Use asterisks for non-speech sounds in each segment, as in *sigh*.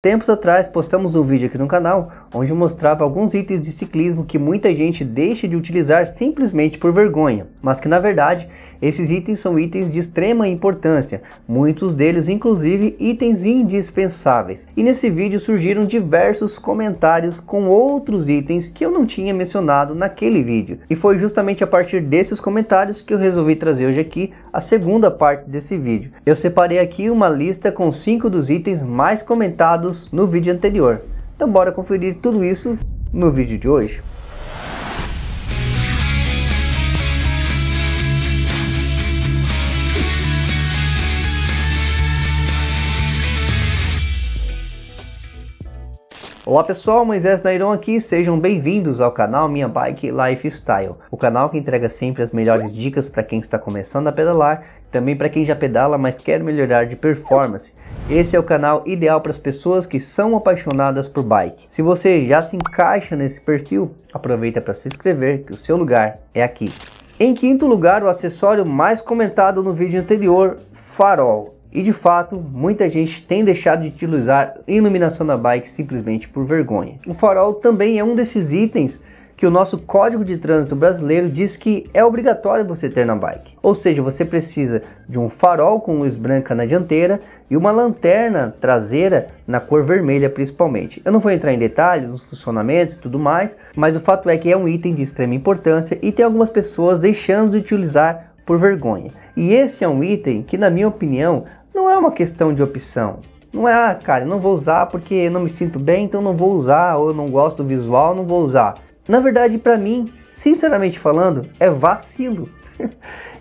Tempos atrás postamos um vídeo aqui no canal onde mostrava alguns itens de ciclismo que muita gente deixa de utilizar simplesmente por vergonha, mas que na verdade esses itens são itens de extrema importância, muitos deles inclusive itens indispensáveis. E nesse vídeo surgiram diversos comentários com outros itens que eu não tinha mencionado naquele vídeo. E foi justamente a partir desses comentários que eu resolvi trazer hoje aqui a segunda parte desse vídeo. Eu separei aqui uma lista com cinco dos itens mais comentados no vídeo anterior. Então bora conferir tudo isso no vídeo de hoje. Olá pessoal, Moisés Nairon aqui, sejam bem-vindos ao canal Minha Bike Lifestyle, o canal que entrega sempre as melhores dicas para quem está começando a pedalar, também para quem já pedala, mas quer melhorar de performance. Esse é o canal ideal para as pessoas que são apaixonadas por bike. Se você já se encaixa nesse perfil, aproveita para se inscrever, que o seu lugar é aqui. Em quinto lugar, o acessório mais comentado no vídeo anterior, farol. E de fato, muita gente tem deixado de utilizar iluminação da bike simplesmente por vergonha. O farol também é um desses itens que o nosso Código de Trânsito Brasileiro diz que é obrigatório você ter na bike. Ou seja, você precisa de um farol com luz branca na dianteira e uma lanterna traseira na cor vermelha principalmente. Eu não vou entrar em detalhes nos funcionamentos e tudo mais, mas o fato é que é um item de extrema importância e tem algumas pessoas deixando de utilizar por vergonha. E esse é um item que, na minha opinião, é uma questão de opção. Não é, ah, cara, não vou usar porque não me sinto bem, então não vou usar, ou eu não gosto do visual, não vou usar. Na verdade, para mim, sinceramente falando, é vacilo. *laughs*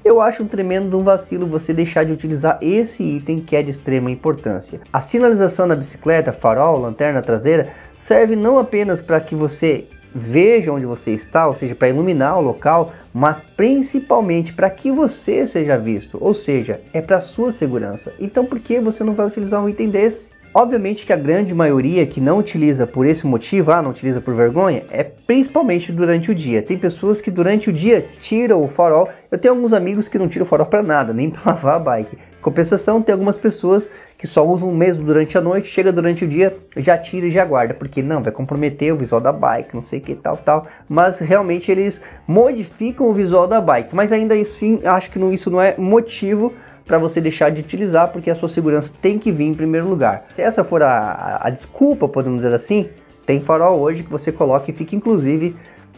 Eu acho um tremendo um vacilo você deixar de utilizar esse item que é de extrema importância. A sinalização na bicicleta, farol, lanterna traseira, serve não apenas para que você veja onde você está, ou seja, para iluminar o local, mas principalmente para que você seja visto, ou seja, é para sua segurança. Então por que você não vai utilizar um item desse? Obviamente que a grande maioria que não utiliza por esse motivo, ah, não utiliza por vergonha, é principalmente durante o dia. Tem pessoas que durante o dia tiram o farol. Eu tenho alguns amigos que não tiram o farol para nada, nem para *laughs* lavar a bike. Compensação, tem algumas pessoas que só usam mesmo durante a noite, chega durante o dia, já tira e já guarda, porque não, vai comprometer o visual da bike, não sei que tal, tal, mas realmente eles modificam o visual da bike, mas ainda assim, acho que não, isso não é motivo para você deixar de utilizar, porque a sua segurança tem que vir em primeiro lugar. Se essa for a, a, a desculpa, podemos dizer assim, tem farol hoje que você coloca e fica inclusive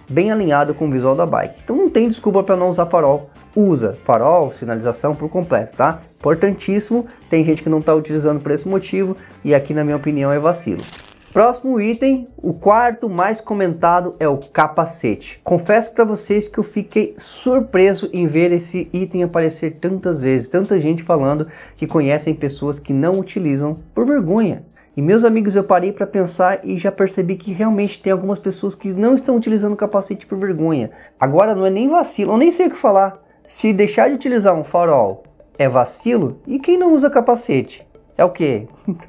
bem alinhado com o visual da bike. Então não tem desculpa para não usar farol usa farol, sinalização por completo, tá? Importantíssimo, tem gente que não está utilizando por esse motivo e aqui na minha opinião é vacilo. Próximo item, o quarto mais comentado é o capacete. Confesso para vocês que eu fiquei surpreso em ver esse item aparecer tantas vezes, tanta gente falando que conhecem pessoas que não utilizam por vergonha. E meus amigos, eu parei para pensar e já percebi que realmente tem algumas pessoas que não estão utilizando capacete por vergonha. Agora não é nem vacilo, eu nem sei o que falar. Se deixar de utilizar um farol é vacilo, e quem não usa capacete? É o quê? *laughs*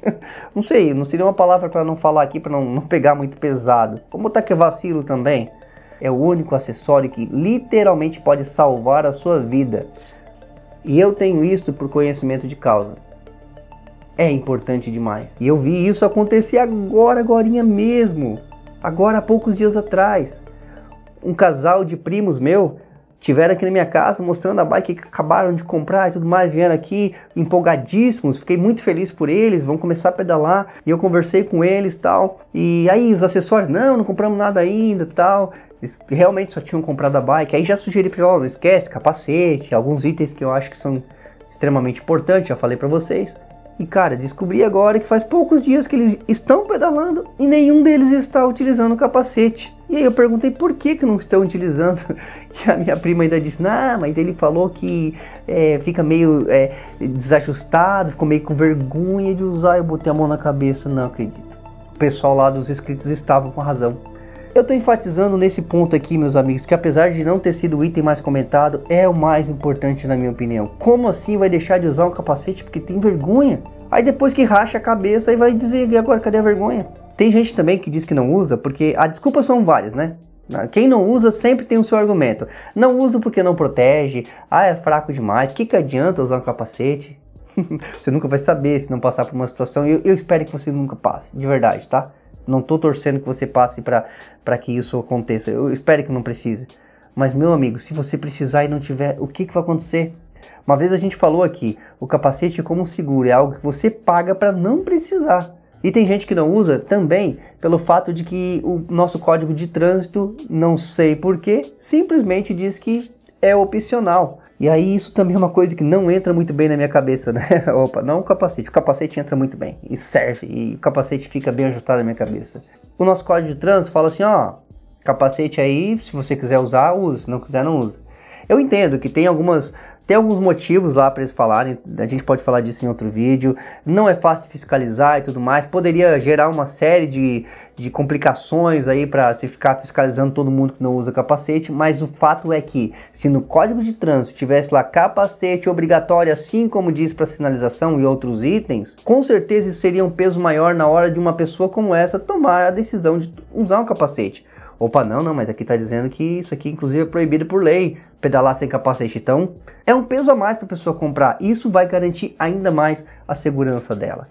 não sei, não seria uma palavra para não falar aqui, para não, não, pegar muito pesado. Como tá que é vacilo também? É o único acessório que literalmente pode salvar a sua vida. E eu tenho isso por conhecimento de causa. É importante demais. E eu vi isso acontecer agora, agorinha mesmo. Agora há poucos dias atrás. Um casal de primos meu tiveram aqui na minha casa mostrando a bike que acabaram de comprar e tudo mais, vieram aqui empolgadíssimos, fiquei muito feliz por eles, vão começar a pedalar, e eu conversei com eles tal, e aí os acessórios, não, não compramos nada ainda tal, eles realmente só tinham comprado a bike, aí já sugeri para eles, oh, não esquece, capacete, alguns itens que eu acho que são extremamente importantes, já falei para vocês, e cara, descobri agora que faz poucos dias que eles estão pedalando e nenhum deles está utilizando o capacete. E aí eu perguntei por que, que não estão utilizando. *laughs* E a minha prima ainda disse, ah, mas ele falou que é, fica meio é, desajustado, ficou meio com vergonha de usar. Eu botei a mão na cabeça, não acredito. O pessoal lá dos inscritos estava com razão. Eu estou enfatizando nesse ponto aqui, meus amigos, que apesar de não ter sido o item mais comentado, é o mais importante na minha opinião. Como assim vai deixar de usar um capacete porque tem vergonha? Aí depois que racha a cabeça, aí vai dizer, e agora, cadê a vergonha? Tem gente também que diz que não usa, porque as desculpas são várias, né? Quem não usa sempre tem o seu argumento. Não uso porque não protege, ah, é fraco demais, o que, que adianta usar um capacete? *laughs* você nunca vai saber se não passar por uma situação. Eu, eu espero que você nunca passe, de verdade, tá? Não tô torcendo que você passe para que isso aconteça. Eu espero que não precise. Mas, meu amigo, se você precisar e não tiver, o que, que vai acontecer? Uma vez a gente falou aqui, o capacete como seguro é algo que você paga para não precisar. E tem gente que não usa também pelo fato de que o nosso código de trânsito, não sei porquê, simplesmente diz que é opcional. E aí isso também é uma coisa que não entra muito bem na minha cabeça, né? *laughs* Opa, não o capacete. O capacete entra muito bem e serve, e o capacete fica bem ajustado na minha cabeça. O nosso código de trânsito fala assim, ó, capacete aí, se você quiser usar, use, se não quiser, não use. Eu entendo que tem algumas tem alguns motivos lá para eles falarem, a gente pode falar disso em outro vídeo. Não é fácil fiscalizar e tudo mais, poderia gerar uma série de, de complicações aí para se ficar fiscalizando todo mundo que não usa capacete, mas o fato é que se no Código de Trânsito tivesse lá capacete obrigatório, assim como diz para sinalização e outros itens, com certeza isso seria um peso maior na hora de uma pessoa como essa tomar a decisão de usar um capacete opa, não, não, mas aqui está dizendo que isso aqui inclusive é proibido por lei, pedalar sem capacete. Então, é um peso a mais para a pessoa comprar. Isso vai garantir ainda mais a segurança dela.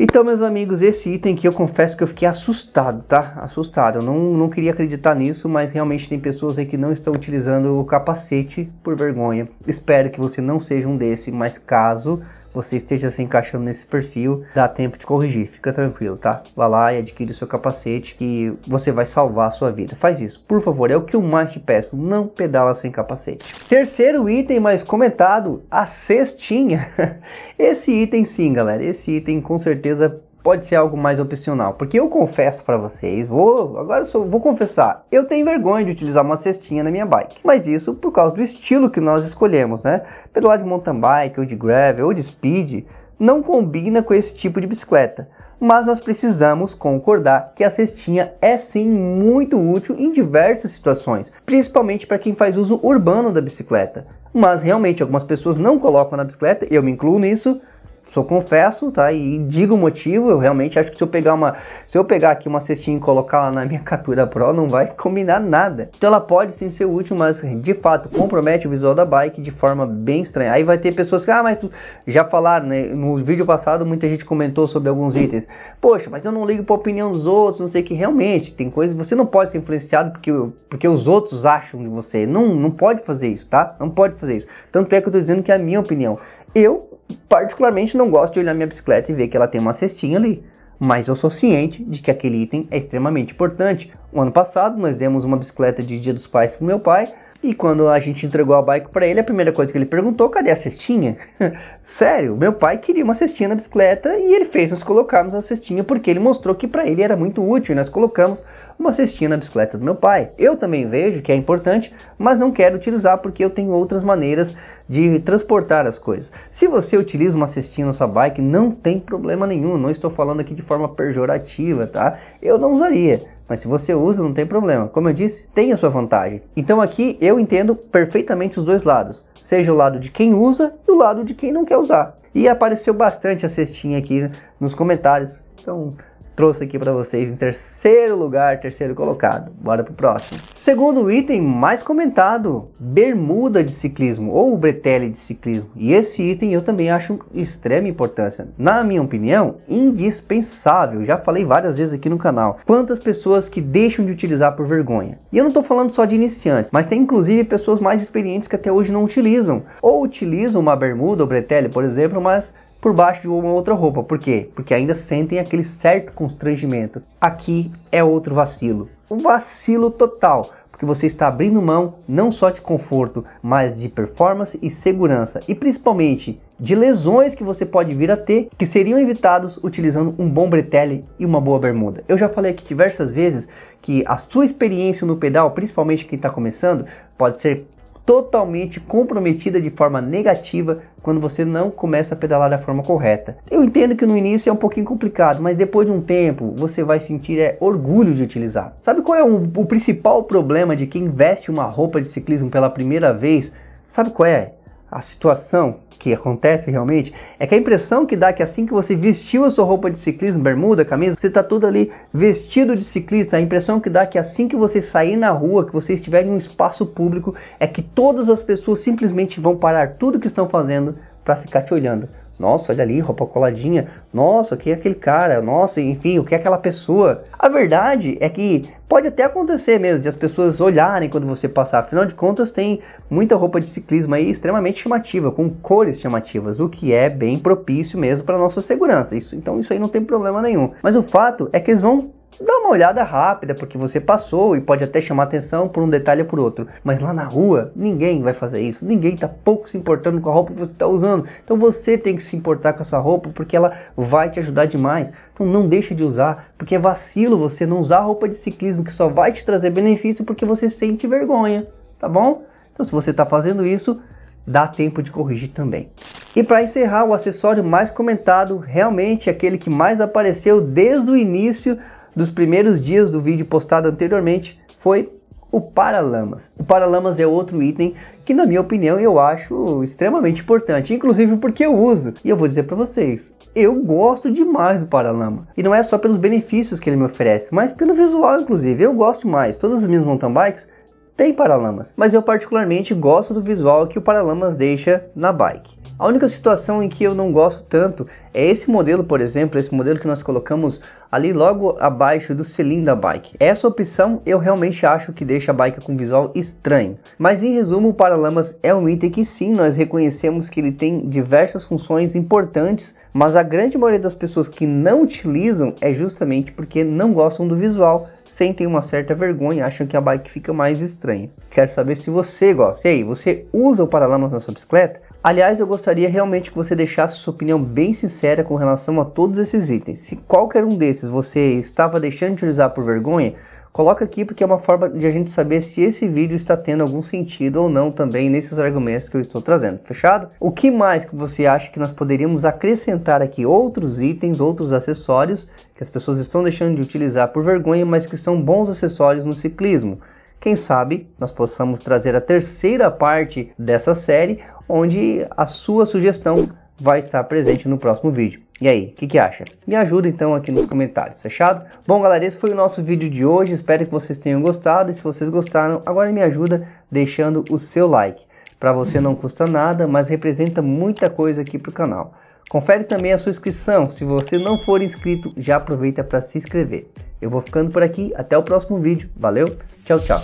Então, meus amigos, esse item que eu confesso que eu fiquei assustado, tá? Assustado. Eu não, não queria acreditar nisso, mas realmente tem pessoas aí que não estão utilizando o capacete por vergonha. Espero que você não seja um desse, mas caso você esteja se encaixando nesse perfil, dá tempo de corrigir, fica tranquilo, tá? Vá lá e adquire seu capacete que você vai salvar a sua vida. Faz isso, por favor, é o que eu mais te peço, não pedala sem capacete. Terceiro item mais comentado, a cestinha. *laughs* Esse item sim, galera, esse item com certeza pode ser algo mais opcional. Porque eu confesso para vocês, vou, agora sou, vou confessar, eu tenho vergonha de utilizar uma cestinha na minha bike. Mas isso por causa do estilo que nós escolhemos, né? Pedalar de mountain bike, ou de gravel, ou de speed, não combina com esse tipo de bicicleta. Mas nós precisamos concordar que a cestinha é sim muito útil em diversas situações, principalmente para quem faz uso urbano da bicicleta. Mas realmente algumas pessoas não colocam na bicicleta, eu me incluo nisso, só confesso, tá? E digo o motivo, eu realmente acho que se eu pegar uma, se eu pegar aqui uma cestinha e colocar lá na minha *laughs* Catura Pro, não vai combinar nada. Então ela pode sim ser útil, mas de fato compromete o visual da bike de forma bem estranha. Aí vai ter pessoas que, ah, mas tu já falaram, né? No vídeo passado muita gente comentou sobre alguns itens. Poxa, mas eu não ligo para a opinião dos outros, não sei que realmente tem coisas você não pode ser influenciado porque, porque os outros acham de você. Não, não pode fazer isso, tá? Não pode fazer isso. Tanto é que eu tô dizendo que é a minha opinião. Eu, particularmente, não gosto de olhar minha bicicleta e ver que ela tem uma cestinha ali, mas eu sou ciente de que aquele item é extremamente importante. O ano passado, nós demos uma bicicleta de Dia dos Pais para meu pai, e quando a gente entregou a bike para ele, a primeira coisa que ele perguntou, cadê a cestinha? *laughs* Sério, meu pai queria uma cestinha na bicicleta e ele fez nós colocarmos a cestinha porque ele mostrou que para ele era muito útil. e Nós colocamos uma cestinha na bicicleta do meu pai. Eu também vejo que é importante, mas não quero utilizar porque eu tenho outras maneiras de transportar as coisas. Se você utiliza uma cestinha na sua bike, não tem problema nenhum, não estou falando aqui de forma pejorativa, tá? Eu não usaria, mas se você usa, não tem problema. Como eu disse, tem a sua vantagem. Então aqui eu entendo perfeitamente os dois lados, seja o lado de quem usa e o lado de quem não quer usar. E apareceu bastante a cestinha aqui nos comentários, então trouxe aqui para vocês em terceiro lugar, terceiro colocado. Bora pro próximo. Segundo item mais comentado, bermuda de ciclismo ou bretelle de ciclismo. E esse item eu também acho extrema importância. Na minha opinião, indispensável. Já falei várias vezes aqui no canal. Quantas pessoas que deixam de utilizar por vergonha. E eu não estou falando só de iniciantes, mas tem inclusive pessoas mais experientes que até hoje não utilizam. Ou utilizam uma bermuda ou bretelle, por exemplo, mas por baixo de uma outra roupa. Por quê? Porque ainda sentem aquele certo constrangimento. Aqui é outro vacilo. Um vacilo total que você está abrindo mão não só de conforto, mas de performance e segurança, e principalmente de lesões que você pode vir a ter, que seriam evitados utilizando um bom bretelle e uma boa bermuda. Eu já falei aqui diversas vezes que a sua experiência no pedal, principalmente quem está começando, pode ser totalmente comprometida de forma negativa quando você não começa a pedalar da forma correta. Eu entendo que no início é um pouquinho complicado, mas depois de um tempo você vai sentir é, orgulho de utilizar. Sabe qual é o, o principal problema de quem veste uma roupa de ciclismo pela primeira vez? Sabe qual é? A situação que acontece realmente é que a impressão que dá é que assim que você vestiu a sua roupa de ciclismo, bermuda, camisa, você está todo ali vestido de ciclista. A impressão que dá é que assim que você sair na rua, que você estiver em um espaço público, é que todas as pessoas simplesmente vão parar tudo que estão fazendo para ficar te olhando. Nossa, olha ali, roupa coladinha. Nossa, aqui é aquele cara? Nossa, enfim, o que é aquela pessoa? A verdade é que pode até acontecer mesmo de as pessoas olharem quando você passar. Afinal de contas, tem muita roupa de ciclismo aí extremamente chamativa, com cores chamativas, o que é bem propício mesmo para nossa segurança. Isso, então isso aí não tem problema nenhum. Mas o fato é que eles vão dá uma olhada rápida porque você passou e pode até chamar atenção por um detalhe ou por outro. Mas lá na rua, ninguém vai fazer isso. Ninguém está pouco se importando com a roupa que você está usando. Então você tem que se importar com essa roupa porque ela vai te ajudar demais. Então não deixa de usar, porque é vacilo você não usar roupa de ciclismo que só vai te trazer benefício porque você sente vergonha, tá bom? Então se você está fazendo isso, dá tempo de corrigir também. E para encerrar, o acessório mais comentado, realmente aquele que mais apareceu desde o início dos primeiros dias do vídeo postado anteriormente foi o paralamas. O paralamas é outro item que, na minha opinião, eu acho extremamente importante, inclusive porque eu uso. E eu vou dizer para vocês, eu gosto demais do paralama. E não é só pelos benefícios que ele me oferece, mas pelo visual, inclusive. Eu gosto mais. Todas as minhas mountain bikes tem paralamas, mas eu particularmente gosto do visual que o paralamas deixa na bike. A única situação em que eu não gosto tanto é esse modelo, por exemplo, esse modelo que nós colocamos ali logo abaixo do selim da bike. Essa opção eu realmente acho que deixa a bike com visual estranho. Mas em resumo, o paralamas é um item que sim, nós reconhecemos que ele tem diversas funções importantes, mas a grande maioria das pessoas que não utilizam é justamente porque não gostam do visual sentem uma certa vergonha, acham que a bike fica mais estranha. Quero saber se você gosta. E aí, você usa o paralamas na sua bicicleta? Aliás, eu gostaria realmente que você deixasse sua opinião bem sincera com relação a todos esses itens. Se qualquer um desses você estava deixando de utilizar por vergonha, Coloca aqui porque é uma forma de a gente saber se esse vídeo está tendo algum sentido ou não também nesses argumentos que eu estou trazendo, fechado? O que mais que você acha que nós poderíamos acrescentar aqui outros itens, outros acessórios que as pessoas estão deixando de utilizar por vergonha, mas que são bons acessórios no ciclismo? Quem sabe nós possamos trazer a terceira parte dessa série, onde a sua sugestão vai estar presente no próximo vídeo. E aí, o que, que acha? Me ajuda então aqui nos comentários, fechado? Bom galera, esse foi o nosso vídeo de hoje, espero que vocês tenham gostado e se vocês gostaram, agora me ajuda deixando o seu like. Para você não custa nada, mas representa muita coisa aqui para o canal. Confere também a sua inscrição, se você não for inscrito, já aproveita para se inscrever. Eu vou ficando por aqui, até o próximo vídeo, valeu, tchau tchau!